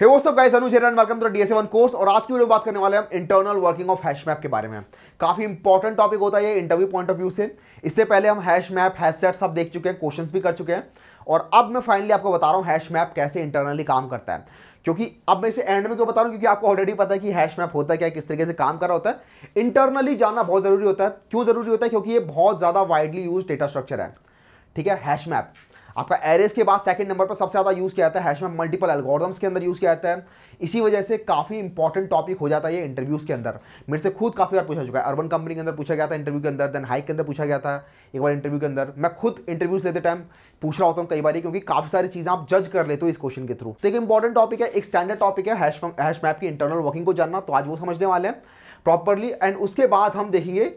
hey what's guys Anuj Hiran welcome to DSA one course और आज की वीडियो बात करने वाले हम internal working of hash map के बारे में काफी इंपॉर्टेंट टॉपिक होता है ये इंटरव्यू पॉइंट ऑफ व्यू से इससे पहले हम हैश मैप हैश सेट सब देख चुके हैं क्वेश्चन भी कर चुके हैं और अब मैं फाइनली आपको बता रहा हूँ हैश मैप कैसे इंटरनली काम करता है क्योंकि अब मैं इसे एंड में क्यों बता रहा हूँ क्योंकि आपको ऑलरेडी पता है कि हैश मैप होता है क्या किस तरीके से काम कर रहा होता है इंटरनली जानना बहुत जरूरी होता है क्यों जरूरी होता है क्योंकि ये बहुत ज़्यादा वाइडली यूज डेटा स्ट्रक्चर है ठीक है हैश मैप आपका एरेज के बाद सेकंड नंबर पर सबसे ज़्यादा यूज़ किया जाता है हैश में मल्टीपल एल्गोरिदम्स के अंदर यूज़ किया जाता है इसी वजह से काफ़ी इंपॉर्टेंट टॉपिक हो जाता है ये इंटरव्यूज़ के अंदर मेरे से खुद काफ़ी बार पूछा चुका है अर्बन कंपनी के अंदर पूछा गया था इंटरव्यू के अंदर देन हाइक के अंदर पूछा गया था एक बार इंटरव्यू के अंदर मैं खुद इंटरव्यूज़ लेते टाइम पूछ रहा होता हूँ कई बार क्योंकि काफ़ी सारी चीज़ें आप जज कर लेते हो इस क्वेश्चन के थ्रू तो एक इंपॉर्टेंट टॉपिक है एक स्टैंडर्ड टॉपिक है हैश मैप की इंटरनल वर्किंग को जानना तो आज वो समझने वाले हैं प्रॉपरली एंड उसके बाद हम देखेंगे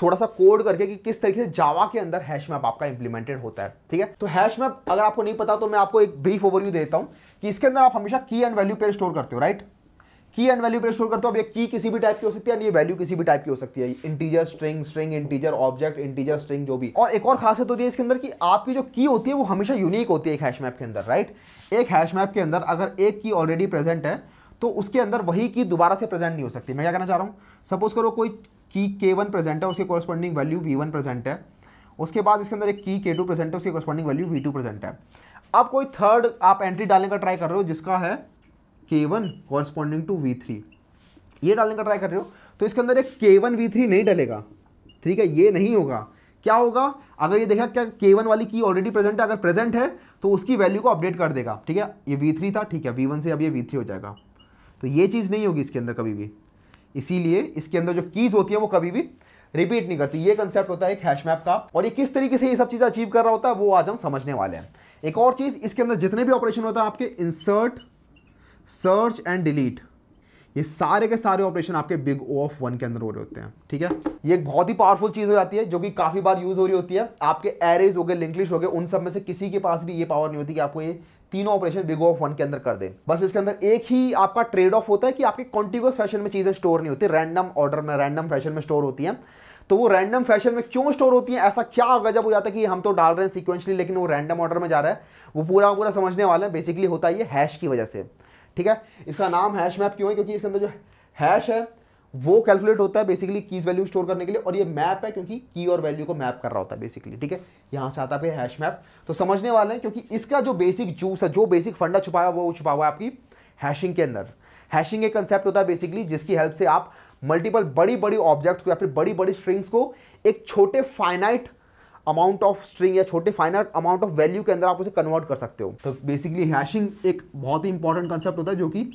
थोड़ा सा कोड करके कि किस तरीके से जावा के अंदर हैश मैप आपका इंप्लीमेंटेड होता है ठीक है तो हैश मैप अगर आपको नहीं पता तो मैं आपको एक ब्रीफ ओवरव्यू देता हूं कि इसके अंदर आप हमेशा की एंड वैल्यू पेयर स्टोर करते हो राइट की एंड वैल्यू पेयर स्टोर करते हो अब ये की किसी भी टाइप की हो सकती है ये वैल्यू किसी भी टाइप की हो सकती है integer string string integer object integer string जो भी और एक और खासियत होती है इसके अंदर की आपकी जो की होती है वो हमेशा यूनिक होती है एक हैश मैप के अंदर राइट एक हैश मैप के अंदर अगर एक की ऑलरेडी प्रेजेंट है तो उसके अंदर वही की दोबारा से प्रेजेंट नहीं हो सकती मैं क्या कहना चाह रहा हूँ सपोज करो कोई की के वन प्रेजेंट है उसके corresponding value V one present है उसके बाद इसके अंदर एक की के टू प्रेजेंट है उसके corresponding value V two present है अब कोई थर्ड आप एंट्री डालने का ट्राई कर रहे हो जिसका है K one corresponding to V three ये डालने का ट्राई कर रहे हो तो इसके अंदर एक के वन वी थ्री नहीं डलेगा ठीक है ये नहीं होगा क्या होगा अगर ये देखा क्या के वन वाली की ऑलरेडी प्रेजेंट है अगर प्रेजेंट है तो उसकी वैल्यू को अपडेट कर देगा ठीक है ये वी थ्री था ठीक है वी वन से अब ये वी थ्री हो जाएगा तो ये चीज़ नहीं होगी इसके अंदर कभी भी इसीलिए इसके अंदर जो कीज़ होती है वो कभी भी रिपीट नहीं करती ये कंसेप्ट होता है एक हैश मैप का और ये किस तरीके से ये सब चीज़ अचीव कर रहा होता है वो आज हम समझने वाले हैं एक और चीज़ इसके अंदर जितने भी ऑपरेशन होता है आपके इंसर्ट सर्च एंड डिलीट ये सारे के सारे ऑपरेशन आपके बिग ओ ऑफ वन के अंदर हो रहे होते हैं ठीक है ये एक बहुत ही पावरफुल चीज़ हो जाती है जो कि काफ़ी बार यूज़ हो रही होती है आपके एरेज हो गए लिंकलिश हो गए उन सब में से किसी के पास भी ये पावर नहीं होती कि आपको ये तीनों ऑपरेशन बिग ऑफ वन के अंदर कर दे बस इसके अंदर एक ही आपका ट्रेड ऑफ होता है कि आपके कॉन्टिन्यूस फैशन में चीज़ें स्टोर नहीं होती रैंडम ऑर्डर में रैंडम फैशन में स्टोर होती है तो वो रैंडम फैशन में क्यों स्टोर होती है ऐसा क्या वजह हो जाता है कि हम तो डाल रहे हैं सिक्वेंशली लेकिन वो रैंडम ऑर्डर में जा रहा है वो पूरा पूरा समझने वाले हैं बेसिकली होता है ये हैश की वजह से ठीक है इसका नाम हैश मैप क्यों है क्योंकि इसके अंदर जो हैश है वो कैलकुलेट होता है बेसिकली कीज वैल्यू स्टोर करने के लिए और ये मैप है क्योंकि की और वैल्यू को मैप कर रहा होता है बेसिकली ठीक है यहाँ से आता है हैश मैप तो समझने वाले हैं क्योंकि इसका जो बेसिक जूस है जो बेसिक फंडा छुपाया हुआ वो छुपा हुआ है आपकी हैशिंग के अंदर हैशिंग एक कंसेप्ट होता है बेसिकली जिसकी हेल्प से आप मल्टीपल बड़ी बड़ी ऑब्जेक्ट्स को या फिर बड़ी बड़ी स्ट्रिंग्स को एक छोटे फाइनाइट अमाउंट ऑफ स्ट्रिंग या छोटे फाइनाइट अमाउंट ऑफ वैल्यू के अंदर आप उसे कन्वर्ट कर सकते हो तो बेसिकली हैशिंग एक बहुत ही इंपॉर्टेंट कंसेप्ट होता है जो कि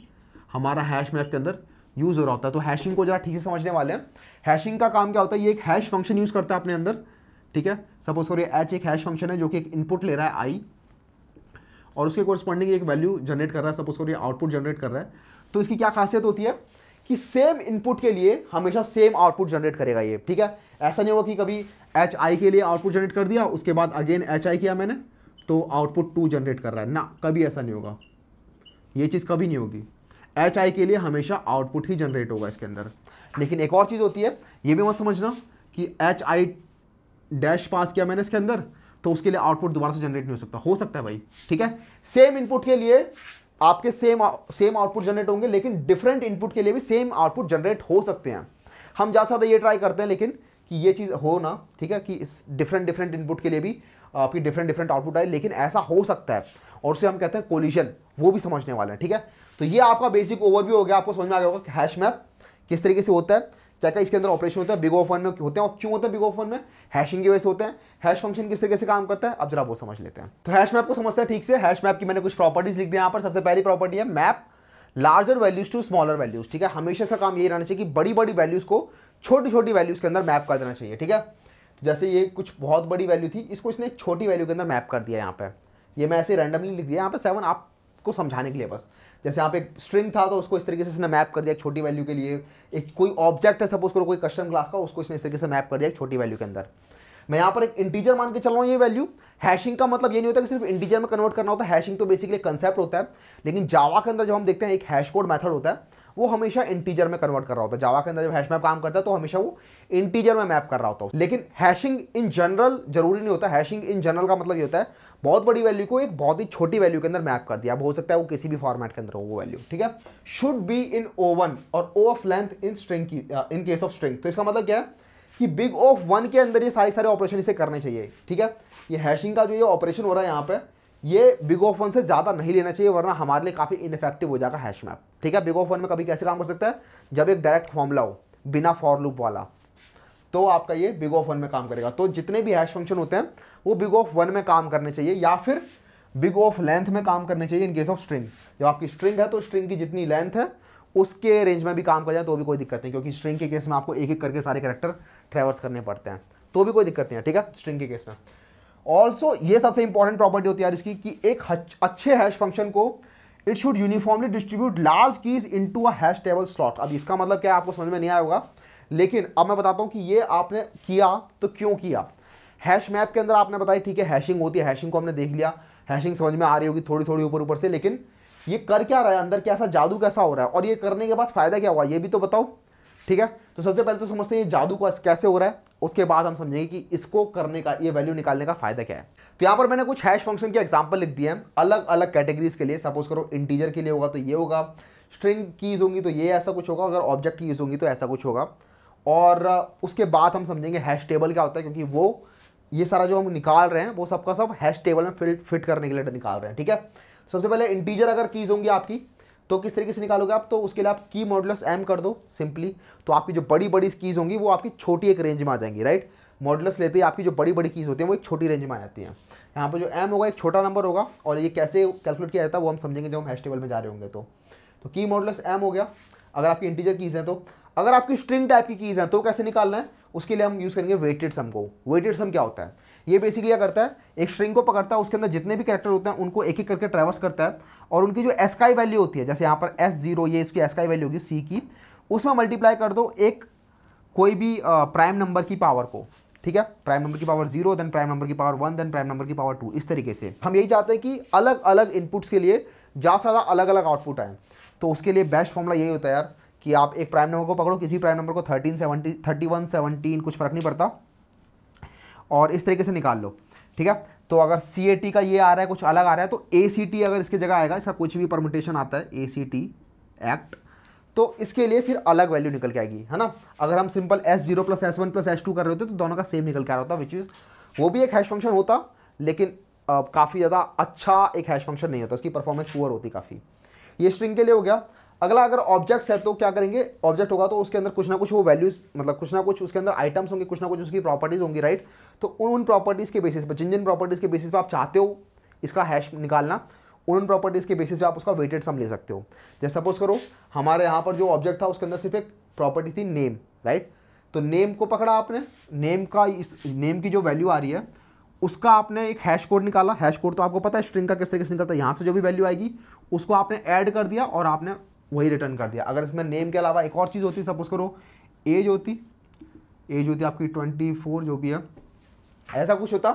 हमारा हैश मैप के अंदर यूज़ हो रहा होता है तो हैशिंग को जरा ठीक से समझने वाले हैं हैशिंग का काम क्या होता है ये एक हैश फंक्शन यूज़ करता है अपने अंदर ठीक है सपोज करो एच एक हैश फंक्शन है जो कि एक इनपुट ले रहा है आई और उसके कोरस्पॉन्डिंग एक वैल्यू जनरेट कर रहा है सपोज करो ये आउटपुट जनरेट कर रहा है तो इसकी क्या खासियत होती है कि सेम इनपुट के लिए हमेशा सेम आउटपुट जनरेट करेगा ये ठीक है ऐसा नहीं होगा कि कभी एच आई के लिए आउटपुट जनरेट कर दिया उसके बाद अगेन एच आई किया मैंने तो आउटपुट टू जनरेट कर रहा है ना कभी ऐसा नहीं होगा ये चीज़ कभी नहीं होगी एच आई के लिए हमेशा आउटपुट ही जनरेट होगा इसके अंदर लेकिन एक और चीज़ होती है ये भी मत समझना कि एच आई डैश पास किया मैंने इसके अंदर तो उसके लिए आउटपुट दोबारा से जनरेट नहीं हो सकता हो सकता है भाई ठीक है सेम इनपुट के लिए आपके सेम सेम आउटपुट जनरेट होंगे लेकिन डिफरेंट इनपुट के लिए भी सेम आउटपुट जनरेट हो सकते हैं हम ज़्यादा ज़्यादा ये ट्राई करते हैं लेकिन कि ये चीज़ हो ना ठीक है कि इस डिफरेंट डिफरेंट इनपुट के लिए भी आपकी डिफरेंट डिफरेंट आउटपुट आए लेकिन ऐसा हो सकता है और उसे हम कहते हैं कोलिजन वो भी समझने वाले हैं ठीक है तो ये आपका बेसिक ओवरव्यू हो गया आपको समझ में आ गया होगा कि हैश मैप किस तरीके से होता है क्या क्या इसके अंदर ऑपरेशन होता है बिग ओफन में होते हैं और क्यों होते हैं बिग ओफन में हैशिंग की वजह से होते हैं हैश फंक्शन किस तरीके से काम करता है अब जरा वो समझ लेते हैं तो हैश मैप को समझते हैं ठीक से हैश मैप की मैंने कुछ प्रॉपर्टीज लिख दी यहाँ पर सबसे पहली प्रॉपर्टी है map larger values to smaller values ठीक है हमेशा सा काम यही रहना चाहिए कि बड़ी बड़ी वैल्यूज को छोटी छोटी वैल्यूज के अंदर मैप कर देना चाहिए ठीक है जैसे ये कुछ बहुत बड़ी वैल्यू थी इसको इसने छोटी वैल्यू के अंदर मैप कर दिया यहाँ पर ये मैं ऐसे रैंडमली लिख दिया यहाँ पर सेवन आपको समझाने के लिए बस जैसे यहाँ पे एक स्ट्रिंग था तो उसको इस तरीके से इसने मैप कर दिया एक छोटी वैल्यू के लिए एक कोई ऑब्जेक्ट है सपोज करो कोई कस्टम क्लास का उसको इसने इस तरीके से मैप कर दिया एक छोटी वैल्यू के अंदर मैं यहाँ पर एक इंटीजर मान के चल रहा हूँ ये वैल्यू हैशिंग का मतलब ये नहीं होता कि सिर्फ इंटीजर में कन्वर्ट करना होता है हैशिंग तो बेसिकली कंसेप्ट होता है लेकिन जावा के अंदर जब हम देखते हैं एक हैश कोड मेथड होता है वो हमेशा इंटीजर में कन्वर्ट कर रहा होता है जावा के अंदर जब हैश मैप काम करता है तो हमेशा वो इंटीजर में मैप कर रहा होता है लेकिन हैशिंग इन जनरल जरूरी नहीं होता हैशिंग इन जनरल का मतलब ये होता है बहुत बड़ी वैल्यू को एक बहुत ही छोटी वैल्यू के अंदर मैप कर दिया अब हो सकता है वो किसी भी फॉर्मेट के अंदर हो वो वैल्यू ठीक है should be in O one और O of length in string की इन केस ऑफ स्ट्रिंग तो इसका मतलब क्या है कि बिग ऑफ वन के अंदर ये सारे सारे ऑपरेशन इसे करने चाहिए ठीक है ये हैशिंग का जो ये ऑपरेशन हो रहा है यहाँ पे ये बिग ऑफ वन से ज़्यादा नहीं लेना चाहिए वरना हमारे लिए काफ़ी इनफेक्टिव हो जाएगा हैश मैप ठीक है बिग ऑफ वन में कभी कैसे काम कर सकता है जब एक डायरेक्ट फॉर्मूला हो बिना फॉर लूप वाला तो आपका ये बिग ऑफ वन में काम करेगा तो जितने भी हैश फंक्शन होते हैं वो बिग ऑफ वन में काम करने चाहिए या फिर बिग ऑफ लेंथ में काम करने चाहिए इन केस ऑफ स्ट्रिंग जब आपकी स्ट्रिंग है तो स्ट्रिंग की जितनी लेंथ है उसके रेंज में भी काम कर जाए तो भी कोई दिक्कत नहीं क्योंकि स्ट्रिंग के केस में आपको एक एक करके सारे करेक्टर ट्रेवर्स करने पड़ते हैं तो भी कोई दिक्कत नहीं है ठीक है स्ट्रिंग के केस में ऑल्सो ये सबसे इंपॉर्टेंट प्रॉपर्टी होती है इसकी कि एक अच्छे हैश फंक्शन को it should uniformly distribute large keys into hash table slot अब इसका मतलब क्या है आपको समझ में नहीं आया होगा लेकिन अब मैं बताता हूँ कि ये आपने किया तो क्यों किया हैश मैप के अंदर आपने बताया ठीक है हैशिंग होती है हैशिंग को हमने देख लिया हैशिंग समझ में आ रही होगी थोड़ी थोड़ी ऊपर ऊपर से लेकिन ये कर क्या रहा है अंदर कैसा जादू कैसा हो रहा है और ये करने के बाद फायदा क्या हुआ ये भी तो बताओ ठीक है तो सबसे पहले तो समझते हैं ये जादू का कैसे हो रहा है उसके बाद हम समझेंगे कि इसको करने का ये वैल्यू निकालने का फायदा क्या है तो यहाँ पर मैंने कुछ हैश फंक्शन के एग्जाम्पल लिख दिए हैं अलग अलग कैटेगरीज के लिए सपोज करो इंटीजर के लिए होगा तो ये होगा स्ट्रिंग कीज होंगी तो ये ऐसा कुछ होगा अगर ऑब्जेक्ट कीज होंगी तो ऐसा कुछ होगा और उसके बाद हम समझेंगे हैश टेबल क्या होता है क्योंकि वो ये सारा जो हम निकाल रहे हैं वो सबका सब हैश टेबल में फिट फिट करने के लिए निकाल रहे हैं ठीक है सबसे पहले इंटीजर अगर कीज़ होंगी आपकी तो किस तरीके से निकालोगे आप तो उसके लिए आप की मॉडुलस एम कर दो सिंपली तो आपकी जो बड़ी बड़ी कीज़ होंगी वो आपकी छोटी एक रेंज में आ जाएंगी राइट मॉडुलस लेते ही आपकी जो बड़ी बड़ी कीज़ होती है वो एक छोटी रेंज में आ जाती हैं यहाँ पर जो एम होगा एक छोटा नंबर होगा और ये कैसे कैलकुलेट किया जाता है वो हम समझेंगे जब हम हैश टेबल में जा रहे होंगे तो, तो की मॉडुलस एम हो गया अगर आपकी इंटीजर कीज़ हैं तो अगर आपकी स्ट्रिंग टाइप की कीज़ हैं तो कैसे निकालना है उसके लिए हम यूज़ करेंगे वेटेड सम को वेटेड सम क्या होता है ये बेसिकली क्या करता है एक स्ट्रिंग को पकड़ता है उसके अंदर जितने भी कैरेक्टर होते हैं उनको एक एक करके ट्रैवर्स करता है और उनकी जो एसकाई वैल्यू होती है जैसे यहाँ पर एस जीरो ये इसकी एसकाई वैल्यू होगी सी की उसमें मल्टीप्लाई कर दो एक कोई भी प्राइम नंबर की पावर को ठीक है प्राइम नंबर की power zero then prime number की power one then prime number की पावर टू इस तरीके से हम यही चाहते हैं कि अलग अलग इनपुट्स के लिए ज़्यादा से ज़्यादा अलग अलग आउटपुट आए तो उसके लिए बेस्ट फॉर्मला यही होता है यार कि आप एक प्राइम नंबर को पकड़ो किसी प्राइम नंबर को thirteen seventeen thirty one seventeen कुछ फ़र्क नहीं पड़ता और इस तरीके से निकाल लो ठीक है तो अगर सी ए टी का ये आ रहा है कुछ अलग आ रहा है तो ए सी टी अगर इसकी जगह आएगा इसका कुछ भी परमिटेशन आता है ए सी टी एक्ट तो इसके लिए फिर अलग वैल्यू निकल के आएगी है ना अगर हम simple S zero plus S one plus S two कर रहे होते तो दोनों का सेम निकल के आ रहा होता विच इज़ वो भी एक हैश फंक्शन होता लेकिन काफ़ी ज़्यादा अच्छा एक हैश फंक्शन नहीं होता उसकी परफॉर्मेंस पुअर होती काफ़ी ये स्ट्रिंग के लिए हो गया अगला अगर ऑब्जेक्ट्स है तो क्या करेंगे ऑब्जेक्ट होगा तो उसके अंदर कुछ ना कुछ वो वैल्यूज मतलब कुछ ना कुछ उसके अंदर आइटम्स होंगे कुछ ना कुछ उसकी प्रॉपर्टीज़ होंगी राइट तो उन उन प्रॉपर्टीज़ के बेसिस पर जिन जिन प्रॉपर्टीज़ के बेसिस पर आप चाहते हो इसका हैश निकालना उन उन प्रॉपर्टीज़ के बेसिस पर आप उसका वेटेड सम ले सकते हो जैसे सपोज करो हमारे यहाँ पर जो ऑब्जेक्ट था उसके अंदर सिर्फ एक प्रॉपर्टी थी नेम राइट तो नेम को पकड़ा आपने नेम का इस नेम की जो वैल्यू आ रही है उसका आपने एक हैश कोड निकाला हैश कोड तो आपको पता है स्ट्रिंग का किस तरीके से निकलता है यहाँ से जो भी वैल्यू आएगी उसको आपने ऐड कर दिया और आपने वही रिटर्न कर दिया अगर इसमें नेम के अलावा एक और चीज़ होती सपोज करो एज होती एज होती आपकी ट्वेंटी फोर जो भी है ऐसा कुछ होता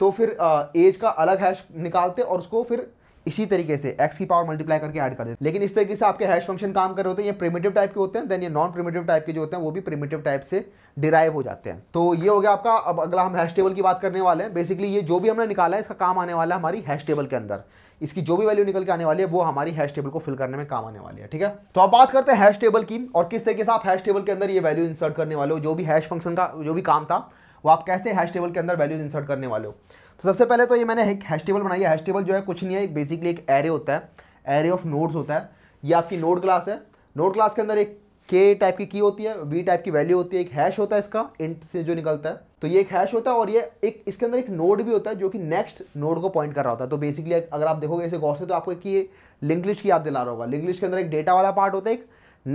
तो फिर एज का अलग हैश निकालते और उसको फिर इसी तरीके से एक्स की पावर मल्टीप्लाई करके ऐड कर देते लेकिन इस तरीके से आपके हैश फंक्शन काम कर रहे होते हैं ये प्रिमेटिव टाइप के होते हैं देन ये नॉन प्रिमेटिव टाइप के जो होते हैं वो भी प्रिमेटिव टाइप से डिराइव हो जाते हैं तो ये हो गया आपका अब अगला हम हैश टेबल की बात करने वाले हैं बेसिकली ये जो भी हमने निकाला है इसका काम आने वाला है हमारी हैश टेबल के अंदर इसकी जो भी वैल्यू निकल के आने वाली है वो हमारी हैश टेबल को फिल करने में काम आने वाली है ठीक है तो अब बात करते हैं हैश टेबल की और किस तरीके से आप हैश टेबल के अंदर ये वैल्यू इंसर्ट करने वाले हो जो भी हैश फंक्शन का जो भी काम था वो आप कैसे हैश टेबल के अंदर वैल्यूज इंसर्ट करने वाले हो तो सबसे पहले तो ये मैंने एक हैश टेबल बनाई है हैश टेबल जो है कुछ नहीं है बेसिकली एक एरे होता है एरे ऑफ नोड्स होता है ये आपकी नोड क्लास है नोड क्लास के अंदर एक के टाइप की की होती है वी टाइप की वैल्यू होती है एक हैश होता है इसका इंट से जो निकलता है तो ये एक हैश होता है और ये एक इसके अंदर एक नोड भी होता है जो कि नेक्स्ट नोड को पॉइंट कर रहा होता है तो बेसिकली अगर आप देखोगे इसे गौर से तो आपको एक ये लिंकलिस्ट की याद दिला रहा होगा लिंक के अंदर एक डेटा वाला पार्ट होता है एक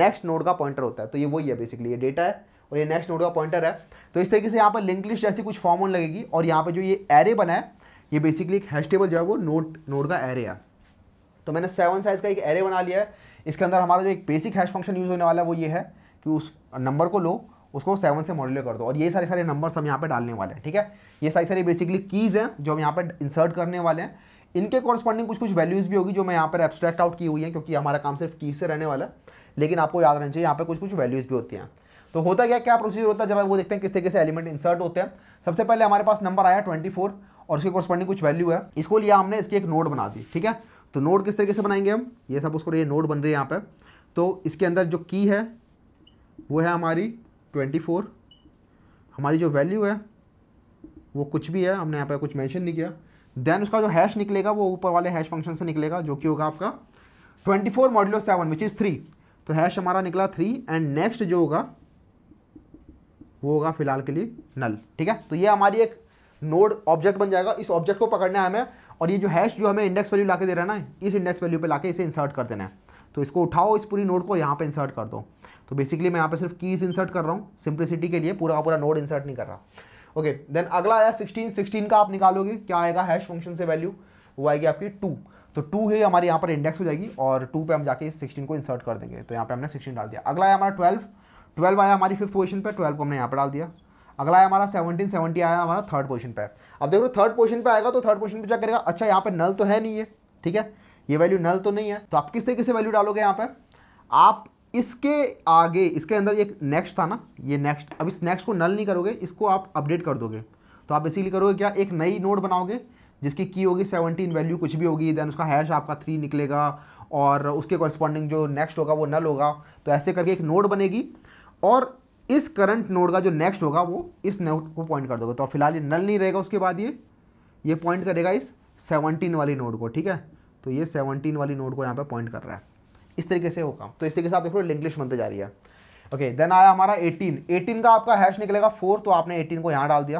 नेक्स्ट नोड का पॉइंटर होता है तो ये वही है बेसिकली ये डेटा है और ये नेक्स्ट नोड का पॉइंटर है तो इस तरीके से यहाँ पर लिंक जैसी कुछ फॉर्म होने लगेगी और यहाँ पर जो ये एरे बना है ये बेसिकली एक हैश टेबल जो है वो नोट नोड का एरे है तो मैंने सेवन साइज का एक एरे बना लिया है इसके अंदर हमारा जो एक बेसिक हैश फंक्शन यूज़ होने वाला है वो ये है कि उस नंबर को लो उसको सेवन से मॉड्यूलर कर दो और ये सारे सारे नंबर्स हम यहाँ पे डालने वाले हैं ठीक है ये सारी सारी बेसिकली कीज़ हैं जो हम यहाँ पे इंसर्ट करने वाले हैं इनके कॉरस्पॉन्डिंग कुछ कुछ वैल्यूज़ भी होगी जो मैं यहाँ पर एब्सट्रैक्ट आउट की हुई है क्योंकि हमारा काम सिर्फ कीज से रहने वाला है लेकिन आपको याद रहना चाहिए यहाँ पर कुछ कुछ वैल्यूज़ भी होती हैं तो होता क्या क्या प्रोसीजर होता है जरा वो देखते हैं किस तरीके से एलिमेंट इंसर्ट होते हैं सबसे पहले हमारे पास नंबर आया ट्वेंटी फोर और उसके कॉरस्पॉन्डिंग कुछ वैल्यू है इसको लिया हमने इसकी एक नोट बना दी ठीक है तो नोट किस तरीके से बनाएंगे हम ये सब उसको ये नोट बन रही है यहाँ पर तो इसके अंदर जो की है वो है हमारी ट्वेंटी फोर हमारी जो वैल्यू है वो कुछ भी है हमने यहाँ पर कुछ मैंशन नहीं किया देन उसका जो हैश निकलेगा वो ऊपर वाले हैश फंक्शन से निकलेगा जो कि होगा आपका twenty four modulo seven which is three तो हैश हमारा निकला थ्री एंड नेक्स्ट जो होगा वो होगा फिलहाल के लिए नल ठीक है तो ये हमारी एक नोड ऑब्जेक्ट बन जाएगा इस ऑब्जेक्ट को पकड़ना है हमें और ये जो हैश जो हमें इंडेक्स वैल्यू ला के दे रहा है ना इस इंडेक्स वैल्यू पे लाके इसे इंसर्ट कर देना है तो इसको उठाओ इस पूरी नोड को यहाँ पे इंसर्ट कर दो तो बेसिकली मैं यहाँ पे सिर्फ कीज इंसर्ट कर रहा हूँ सिंप्लिसिटी के लिए पूरा पूरा नोड इंसर्ट नहीं कर रहा ओके देन अगला आया 16 16 का आप निकालोगे क्या आएगा हैश फंक्शन से वैल्यू वो आएगी आपकी टू तो टू ही हमारे यहाँ पर इंडेक्स हो जाएगी और टू पे हम जाके इस सिक्सटीन को इंसर्ट कर देंगे तो यहाँ पे हमने सिक्सटीन डाल दिया अगला आया हमारा ट्वेल्व ट्वेल्व आया हमारी फिफ्थ पोजिशन पर ट्वेल्व को हमने यहाँ पर डाल दिया अगला है हमारा सेवनटीन सेवेंटी आया हमारा थर्ड पोजिशन पर अब देखो थर्ड पोजिशन पर आएगा तो थर्ड पोजिशन पर क्या करेगा अच्छा यहाँ पर नल तो है नहीं है ठीक है ये वैल्यू नल तो नहीं है तो आप किस तरीके से वैल्यू डालोगे यहाँ पे आप इसके आगे इसके अंदर एक नेक्स्ट था ना ये नेक्स्ट अब इस नेक्स्ट को नल नहीं करोगे इसको आप अपडेट कर दोगे तो आप इसीलिए करोगे क्या एक नई नोड बनाओगे जिसकी की होगी सेवनटीन वैल्यू कुछ भी होगी देन उसका हैश आपका थ्री निकलेगा और उसके कॉरस्पॉन्डिंग जो नेक्स्ट होगा वो नल होगा तो ऐसे करके एक नोड बनेगी और इस करंट नोड का जो नेक्स्ट होगा वो इस नोड को पॉइंट कर दोगे तो फिलहाल ये नल नहीं रहेगा उसके बाद ये ये पॉइंट करेगा इस सेवनटीन वाली नोड को ठीक है तो ये सेवनटीन वाली नोड को यहाँ पर पॉइंट कर रहा है इस तरीके से होगा तो इस तरीके से आप देख रहे इंग्लिश लिंग्लिश बनते जा रही है ओके okay, देन आया हमारा 18 18 का आपका हैश निकलेगा फोर तो आपने 18 को यहाँ डाल दिया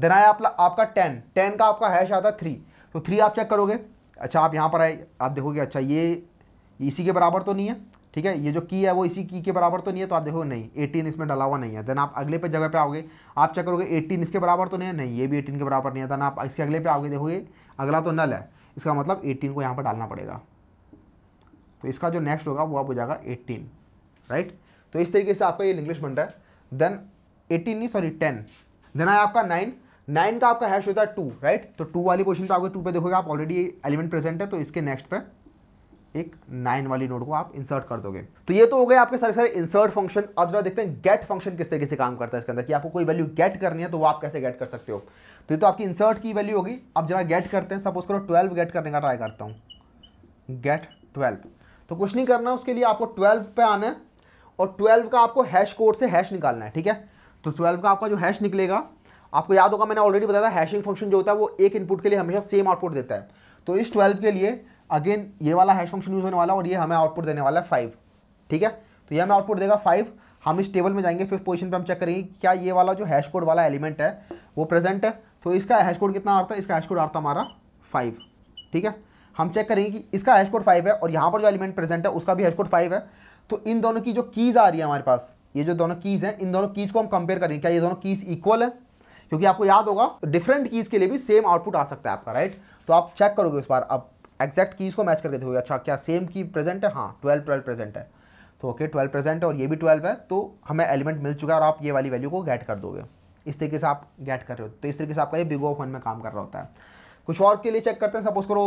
देन आया आपका आपका 10 10 का आपका हैश आता है थ्री तो थ्री आप चेक करोगे अच्छा आप यहाँ पर आए आप देखोगे अच्छा ये इसी के बराबर तो नहीं है ठीक है ये जो की है वो इसी की के बराबर तो नहीं है तो आप देखोगे नहीं एटीन इसमें डाला हुआ नहीं है देन आप अगले पे जगह पर आओगे आप चेक करोगे एटीन इसके बराबर तो नहीं है नहीं ये भी एटीन के बराबर नहीं है देन आप इसके अगले पे आओगे देखोगे अगला तो नल है इसका मतलब 18 को यहाँ पर डालना पड़ेगा तो इसका जो नेक्स्ट होगा वो आप हो जाएगा एटीन राइट तो इस तरीके से आपका ये इंग्लिश बन रहा है देन एटीन नहीं सॉरी टेन देन आया आपका नाइन नाइन का आपका हैश होता है टू राइट तो टू वाली क्वेश्चन तो आपको टू पे देखोगे आप ऑलरेडी एलिमेंट प्रेजेंट है तो इसके नेक्स्ट पे एक नाइन वाली नोट को आप इंसर्ट कर दोगे तो ये तो हो गए आपके सारे सारे इंसर्ट फंक्शन अब जरा देखते हैं गेट फंक्शन किस तरीके से काम करता है इसके अंदर कि आपको कोई वैल्यू गेट करनी है तो वो आप कैसे गेट कर सकते हो तो ये तो आपकी इंसर्ट की वैल्यू होगी अब जरा गेट करते हैं सपोज करो ट्वेल्व गेट करने का ट्राई करता हूँ गेट ट्वेल्व तो कुछ नहीं करना उसके लिए आपको ट्वेल्व पे आना है और ट्वेल्व का आपको हैश कोड से हैश निकालना है ठीक है तो ट्वेल्व का आपका जो हैश निकलेगा आपको याद होगा मैंने ऑलरेडी बताया था हैशिंग फंक्शन जो होता है वो एक इनपुट के लिए हमेशा सेम आउटपुट देता है तो इस ट्वेल्व के लिए अगेन ये वाला हैश फंक्शन यूज़ होने वाला और ये हमें आउटपुट देने वाला है फाइव ठीक है तो ये हमें आउटपुट देगा फाइव हम इस टेबल में जाएंगे फिफ्थ पोजिशन पर हम चेक करेंगे क्या ये वाला जो हैश कोड वाला एलिमेंट है वो प्रेजेंट है तो इसका हैश कोड कितना आ रहा इसका हैश कोड आता हमारा फाइव ठीक है हम चेक करेंगे कि इसका हैश कोड फाइव है और यहाँ पर जो एलिमेंट प्रेजेंट है उसका भी हैश कोड फाइव है तो इन दोनों की जो कीज़ आ रही है हमारे पास ये जो दोनों कीज़ हैं इन दोनों कीज़ को हम कंपेयर करेंगे क्या ये दोनों कीज़ इक्वल है क्योंकि आपको याद होगा डिफरेंट कीज़ के लिए भी सेम आउटपुट आ सकता है आपका राइट तो आप चेक करोगे उस बार आप एग्जैक्ट कीज़ को मैच करके देखोगे अच्छा क्या सेम की प्रेजेंट है हाँ ट्वेल्व ट्वेल्व प्रेजेंट है तो ओके ट्वेल्व प्रेजेंट है और ये भी ट्वेल्व है तो हमें एलिमेंट मिल चुका है और आप ये वाली वैल्यू को गैट कर दोगे इस तरीके से आप गैट कर रहे हो तो इस तरीके से आपका ये बिगो ऑफ वन में काम कर रहा होता है कुछ और के लिए चेक करते हैं सपोज करो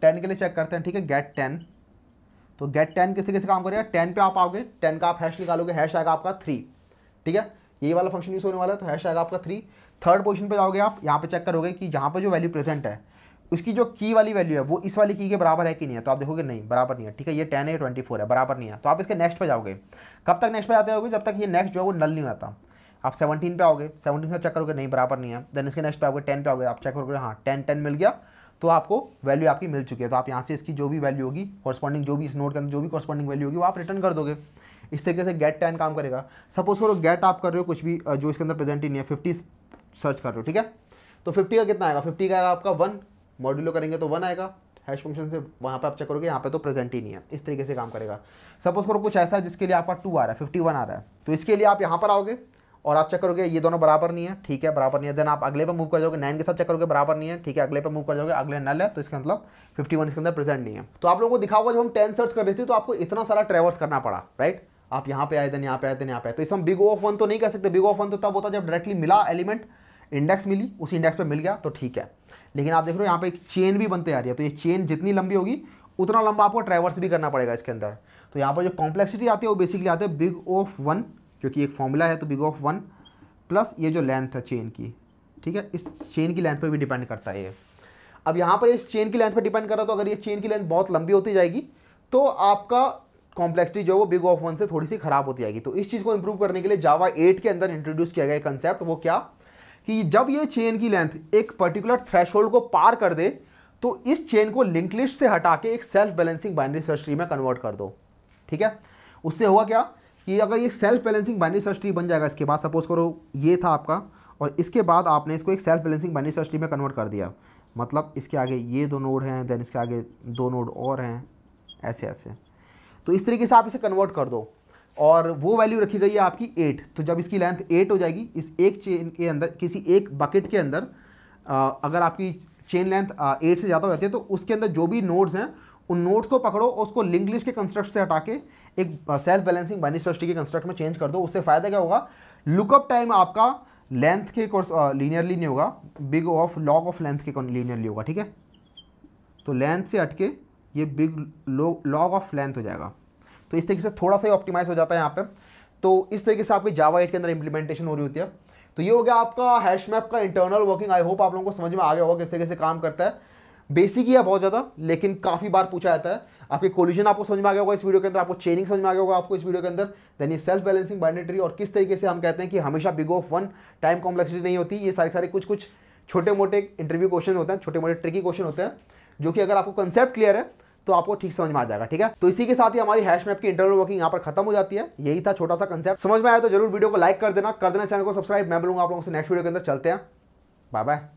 टेन के लिए चेक करते हैं ठीक है गेट टेन तो गेट टेन किस तरीके से काम करेगा टेन पे आप आओगे टेन का आप हैश निकालोगे हैश आएगा आपका थ्री ठीक है ये वाला फंक्शन यूज़ होने वाला है तो हैश आएगा आपका थ्री थर्ड पोजिशन पर जाओगे आप यहाँ पर चेक करोगे कि यहाँ पर जो वैल्यू प्रेजेंट है उसकी जो की वाली वैल्यू है वो इस वाली की के बराबर है कि नहीं है तो आप देखोगे नहीं बराबर नहीं है ठीक है ये टेन है ये ट्वेंटी फोर है बराबर नहीं है तो आप इसके नेक्स्ट पर जाओगे कब तक नेक्स्ट पर जाते होगे जब तक ये नेक्स्ट जो है वो नल नहीं आता आप सेवनटीन पे आओगे सेवनटीन से चेक करोगे नहीं बराबर नहीं है देन इसके नेक्स्ट पे आओगे टेन पे आओगे आप चेक करोगे हाँ टेन टेन मिल गया तो आपको वैल्यू आपकी मिल चुकी है तो आप यहाँ से इसकी जो भी वैल्यू होगी कॉरस्पॉन्डिंग जो भी इस नोट के अंदर जो भी कॉरस्पॉन्डिंग वैल्यू होगी वो आप रिटर्न कर दोगे इस तरीके से गेट टेन काम करेगा सपोज करो गेट आप कर रहे हो कुछ भी जो इसके अंदर प्रेजेंट ही नहीं है फिफ्टी सर्च कर रहे हो ठीक है तो फिफ्टी का कितना आएगा फिफ्टी का आएगा आपका वन मॉड्यूलो करेंगे तो वन आएगा हैश फंक्शन से वहाँ पे आप चेक करोगे यहाँ पे तो प्रेजेंट ही नहीं है इस तरीके से काम करेगा सपोज करो कुछ ऐसा है जिसके लिए आपका टू आ रहा है फिफ्टी वन आ रहा है तो इसके लिए आप यहाँ पर आओगे और आप चेक करोगे ये दोनों बराबर नहीं है ठीक है बराबर नहीं है देन आप अगले पर मूव कर जाओगे नाइन के साथ चेक करोगे बराबर नहीं है ठीक है अगले पर मूव कर जाओगे अगले नल है तो इसका मतलब फिफ्टी वन इसके अंदर प्रेजेंट नहीं है तो आप लोगों को दिखा होगा जब हम टेन सर्च कर रहे थे तो आपको इतना सारा ट्रेवर्स करना पड़ा राइट आप यहाँ पे आए देन यहाँ पे आए देन यहाँ पे तो इस हम बिग ऑफ वन तो नहीं कर सकते बिग ऑफ वन तो तब होता जब डायरेक्टली मिला एलिमेंट इंडेक्स मिली उसी इंडेक्स पर मिल गया तो ठीक है लेकिन आप देख रहे हो यहाँ पर एक चेन भी बनते आ रही है तो ये चेन जितनी लंबी होगी उतना लंबा आपको ट्रेवर्स भी करना पड़ेगा इसके अंदर तो यहाँ पर जो कॉम्प्लेक्सिटी आती है वो बेसिकली आते हैं बिग ऑफ वन क्योंकि एक फॉर्मूला है तो बिग ऑफ वन प्लस ये जो लेंथ है चेन की ठीक है इस चेन की लेंथ पर भी डिपेंड करता है ये अब यहाँ पर इस चेन की लेंथ पर डिपेंड कर रहा तो अगर ये चेन की लेंथ बहुत लंबी होती जाएगी तो आपका कॉम्प्लेक्सिटी जो है वो बिग ऑफ वन से थोड़ी सी खराब होती जाएगी तो इस चीज़ को इम्प्रूव करने के लिए जावा एट के अंदर इंट्रोड्यूस किया गया कंसेप्ट वो क्या कि जब ये चेन की लेंथ एक पर्टिकुलर थ्रेश को पार कर दे तो इस चेन को लिंकलिस्ट से हटा के एक self balancing binary search tree में कन्वर्ट कर दो ठीक है उससे हुआ क्या कि अगर ये self balancing binary search tree बन जाएगा इसके बाद सपोज करो ये था आपका और इसके बाद आपने इसको एक self balancing binary search tree में कन्वर्ट कर दिया मतलब इसके आगे ये दो नोड हैं देन इसके आगे दो नोड और हैं ऐसे ऐसे तो इस तरीके से आप इसे कन्वर्ट कर दो और वो वैल्यू रखी गई है आपकी एट तो जब इसकी लेंथ एट हो जाएगी इस एक चेन के अंदर किसी एक बकेट के अंदर आ, अगर आपकी चेन लेंथ एट से ज़्यादा हो जाती है तो उसके अंदर जो भी नोड्स हैं उन नोट्स को पकड़ो और उसको लिंक लिस्ट के कंस्ट्रक्ट से हटा के एक self balancing binary search tree के कंस्ट्रक्ट में चेंज कर दो उससे फायदा क्या होगा लुकअप टाइम आपका लेंथ के कोर्स लीनियरली नहीं होगा big of log of length के लीनियरली होगा ठीक है तो लेंथ से हटके ये बिग लॉग ऑफ लेंथ हो जाएगा तो इस तरीके से थोड़ा सा ही ऑप्टिमाइज हो जाता है यहाँ पे तो इस तरीके से आपके जावा एट के अंदर इंप्लीमेंटेशन हो रही होती है तो ये हो गया आपका हैश मैप का इंटरनल वर्किंग आई होप आप लोगों को समझ में आ गया होगा किस तरीके से काम करता है बेसिक ही है बहुत ज़्यादा लेकिन काफ़ी बार पूछा जाता है आपके कोलिजन आपको समझ में आ गया होगा इस वीडियो के अंदर आपको चेनिंग समझ में आ गया होगा आपको इस वीडियो के अंदर देन ये सेल्फ बैलेंसिंग बाइनेट्री और किस तरीके से हम कहते हैं कि हमेशा big of one time complexity नहीं होती ये सारे सारे कुछ कुछ छोटे मोटे इंटरव्यू क्वेश्चन होते हैं छोटे मोटे ट्रिकी क्वेश्चन होते हैं जो कि अगर आपको कंसेप्ट क्लियर है तो आपको ठीक समझ में आ जाएगा ठीक है तो इसी के साथ ही हमारी हैश मैप की इंटरनल वर्किंग यहाँ पर खत्म हो जाती है यही था छोटा सा कंसेप्ट समझ में आया तो जरूर वीडियो को लाइक कर देना कर देना चैनल को सब्सक्राइब मैं बोलूँगा आप लोगों से नेक्स्ट वीडियो के अंदर चलते हैं बाय बाय